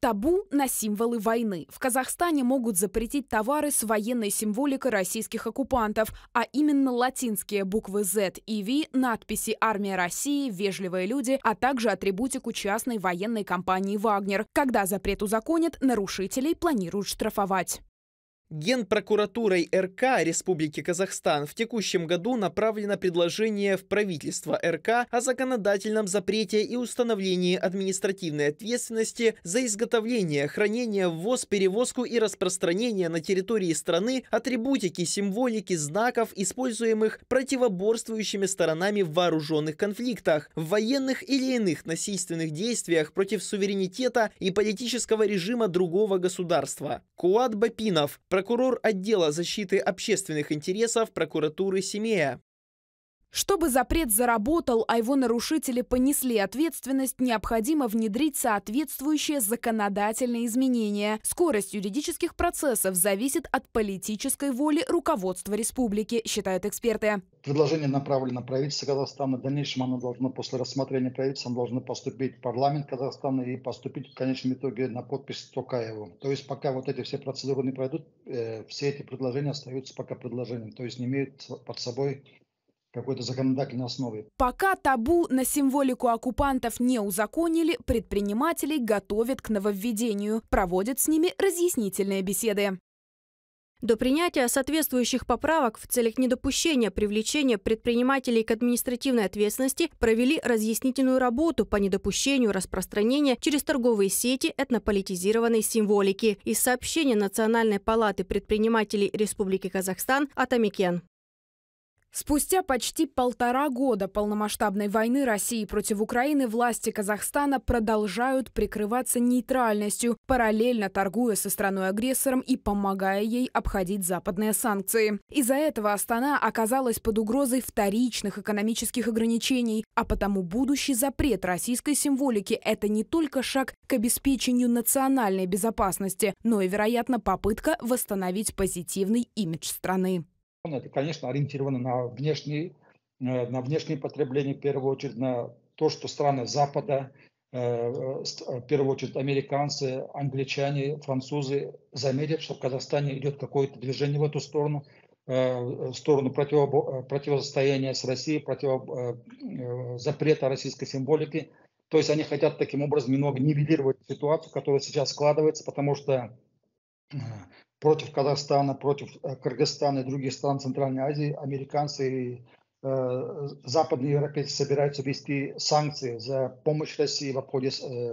Табу на символы войны. В Казахстане могут запретить товары с военной символикой российских оккупантов, а именно латинские буквы Z и V, надписи «Армия России», «Вежливые люди», а также атрибутику частной военной компании «Вагнер». Когда запрет узаконят, нарушителей планируют штрафовать. Генпрокуратурой РК Республики Казахстан в текущем году направлено предложение в правительство РК о законодательном запрете и установлении административной ответственности за изготовление, хранение, ввоз, перевозку и распространение на территории страны атрибутики, символики, знаков, используемых противоборствующими сторонами в вооруженных конфликтах, в военных или иных насильственных действиях против суверенитета и политического режима другого государства. Куат Бапинов – прокурор отдела защиты общественных интересов прокуратуры Семея. Чтобы запрет заработал, а его нарушители понесли ответственность, необходимо внедрить соответствующие законодательные изменения. Скорость юридических процессов зависит от политической воли руководства республики, считают эксперты. Предложение направлено на правительство Казахстана. В дальнейшем оно должно после рассмотрения правительством должно поступить в парламент Казахстана и поступить в конечном итоге на подпись Токаеву. То есть пока вот эти все процедуры не пройдут, э, все эти предложения остаются пока предложением, то есть не имеют под собой какой-то законодательной основе. Пока табу на символику оккупантов не узаконили, предпринимателей готовят к нововведению, проводят с ними разъяснительные беседы. До принятия соответствующих поправок в целях недопущения привлечения предпринимателей к административной ответственности провели разъяснительную работу по недопущению распространения через торговые сети этнополитизированной символики из сообщения Национальной палаты предпринимателей Республики Казахстан «Атамикен». Спустя почти полтора года полномасштабной войны России против Украины власти Казахстана продолжают прикрываться нейтральностью, параллельно торгуя со страной-агрессором и помогая ей обходить западные санкции. Из-за этого Астана оказалась под угрозой вторичных экономических ограничений, а потому будущий запрет российской символики – это не только шаг к обеспечению национальной безопасности, но и, вероятно, попытка восстановить позитивный имидж страны это, конечно, ориентировано на внешние, э, на внешние потребления, в первую очередь, на то, что страны Запада, э, э, в первую очередь американцы, англичане, французы заметят, что в Казахстане идет какое-то движение в эту сторону, в сторону против, противостояния с Россией, против, запрета российской символики. То есть они хотят таким образом немного нивелировать ситуацию, которая сейчас складывается, потому что против Казахстана, против э, Кыргызстана и других стран Центральной Азии американцы и э, западные европейцы собираются ввести санкции за помощь России в обходе э,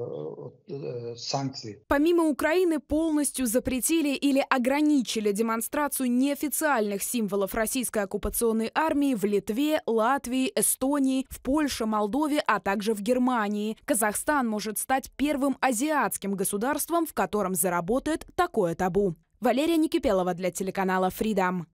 э, санкций. Помимо Украины полностью запретили или ограничили демонстрацию неофициальных символов российской оккупационной армии в Литве, Латвии, Эстонии, в Польше, Молдове, а также в Германии. Казахстан может стать первым азиатским государством, в котором заработает такое табу. Валерия Никипелова для телеканала Freedom.